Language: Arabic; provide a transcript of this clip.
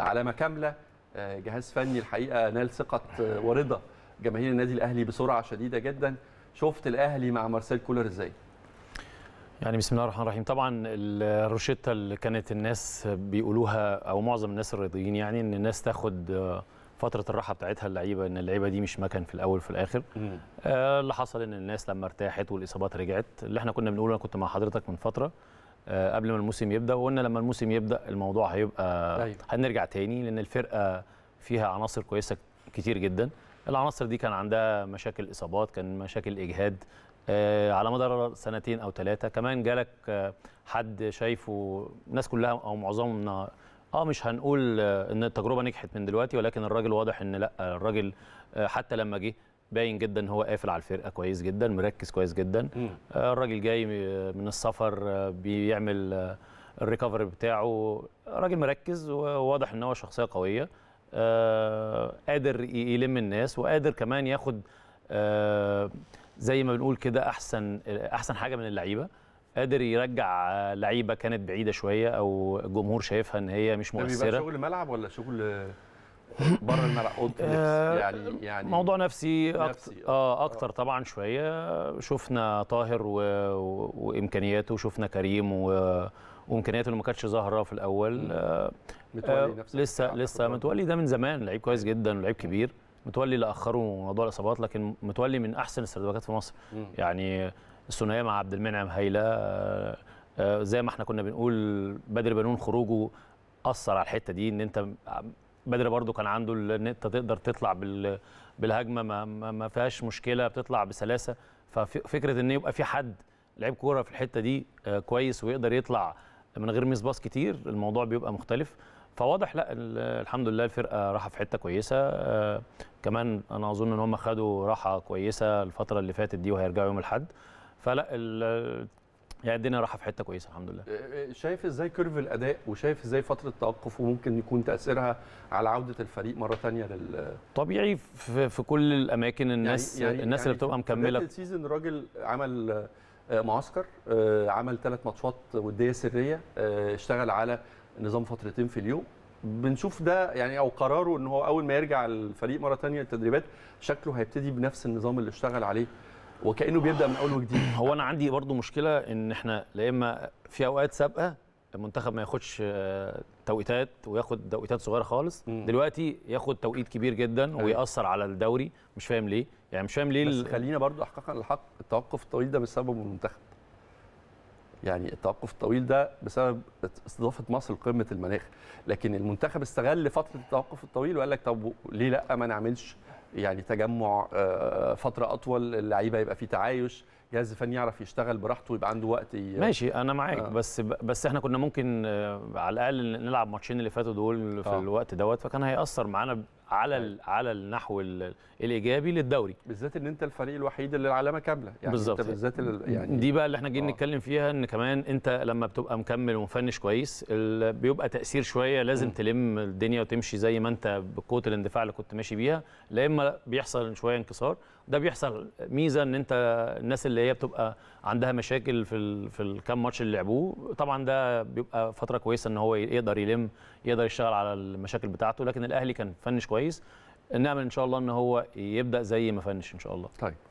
علامه كامله آه، جهاز فني الحقيقه نال ثقه آه، ورضا جماهير النادي الاهلي بسرعه شديده جدا شفت الاهلي مع مارسيل كولر ازاي يعني بسم الله الرحمن الرحيم طبعا الروشته اللي كانت الناس بيقولوها او معظم الناس الرياضيين يعني ان الناس تاخد آه، فتره الراحه بتاعتها اللعيبه ان اللعيبه دي مش مكن في الاول في الاخر آه اللي حصل ان الناس لما ارتاحت والاصابات رجعت اللي احنا كنا بنقوله انا كنت مع حضرتك من فتره آه، قبل ما الموسم يبدا وقلنا لما الموسم يبدا الموضوع هيبقى طيب. هنرجع تاني لان الفرقه فيها عناصر كويسه كتير جدا العناصر دي كان عندها مشاكل اصابات كان مشاكل اجهاد آه، على مدار سنتين او ثلاثه كمان جالك آه، حد شايفه الناس كلها او معظمنا اه مش هنقول ان التجربه نجحت من دلوقتي ولكن الراجل واضح ان لا الراجل حتى لما جه باين جدا هو قافل على الفرقه كويس جدا مركز كويس جدا آه الراجل جاي من السفر آه، بيعمل آه، الريكفري بتاعه راجل مركز وواضح ان هو شخصيه قويه آه، قادر يلم الناس وقادر كمان ياخد زي ما بنقول كده احسن احسن حاجه من اللعيبه قادر يرجع لعيبه كانت بعيده شويه او الجمهور شايفها ان هي مش مؤثره بيبقى شغل ملعب ولا شغل بره الملعب اوضه يعني يعني موضوع نفسي, نفسي أكتر آه،, آه،, اه اكتر طبعا شويه شفنا طاهر و... وامكانياته شفنا كريم و... وامكانياته اللي ما كانتش ظاهره في الاول آه متولي نفسه آه لسه لسه متولي ده من زمان لعيب كويس جدا ولعيب كبير متولي اللي اخره موضوع الاصابات لكن متولي من احسن السردباكات في مصر مم. يعني الثنائيه مع عبد المنعم هايله آه, آه، زي ما احنا كنا بنقول بدر بنون خروجه اثر على الحته دي ان انت بدر برضو كان عنده ان انت تقدر تطلع بال بالهجمه ما, ما فيهاش مشكله بتطلع بسلاسه ففكره ان يبقى في حد لعيب كوره في الحته دي آه، كويس ويقدر يطلع من غير ميس باص كتير الموضوع بيبقى مختلف فواضح لا الحمد لله الفرقه راحه في حته كويسه آه، كمان انا اظن ان هم خدوا راحه كويسه الفتره اللي فاتت دي وهيرجعوا يوم الاحد فلا يعني الدنيا إيه رايحه في حته كويسه الحمد لله آه، آه، شايف ازاي كيرف الاداء وشايف ازاي فتره التوقف وممكن يكون تاثيرها على عوده الفريق مره ثانيه لل طبيعي في, في كل الاماكن الناس يعني, يعني الناس يعني اللي بتبقى مكمله السيزون الراجل عمل آه، معسكر عمل ثلاث ماتشات وديه سريه اشتغل على نظام فترتين في اليوم بنشوف ده يعني او قراره ان هو اول ما يرجع الفريق مره ثانيه للتدريبات شكله هيبتدي بنفس النظام اللي اشتغل عليه وكانه بيبدا من اول وجديد هو انا عندي برضو مشكله ان احنا لا اما في اوقات سابقه المنتخب ما ياخدش آه، توقيتات وياخد توقيتات صغيره خالص مم. دلوقتي ياخد توقيت كبير جدا أيوة. ويأثر على الدوري مش فاهم ليه يعني مش فاهم ليه بس خلينا برضو احقاقا للحق التوقف الطويل ده بسبب المنتخب يعني التوقف الطويل ده بسبب استضافه مصر لقمه المناخ لكن المنتخب استغل فتره التوقف الطويل وقال لك طب ليه لا ما نعملش يعني تجمع آه، فتره اطول اللعيبه يبقى في تعايش جهاز فني يعرف يشتغل براحته ويبقى عنده وقت ي... ماشي انا معاك آه. بس بس احنا كنا ممكن آه، على الاقل نلعب ماتشين اللي فاتوا دول في آه. الوقت دوت فكان هيأثر معانا على أيوة. ال على النحو ال الايجابي للدوري بالذات ان انت الفريق الوحيد اللي العلامه كامله يعني بالزبط. انت بالذات يعني دي بقى اللي احنا جايين آه. نتكلم فيها ان كمان انت لما بتبقى مكمل ومفنش كويس بيبقى تاثير شويه لازم م. تلم الدنيا وتمشي زي ما انت بقوه الاندفاع اللي كنت ماشي بيها لا اما بيحصل شويه انكسار ده بيحصل ميزه ان انت الناس اللي هي بتبقى عندها مشاكل في ال في الكام ماتش اللي لعبوه طبعا ده بيبقى فتره كويسه ان هو يقدر يلم يقدر يشتغل على المشاكل بتاعته لكن الاهلي كان فنش كويس كويس نعمل ان شاء الله ان هو يبدا زي ما فنش ان شاء الله طيب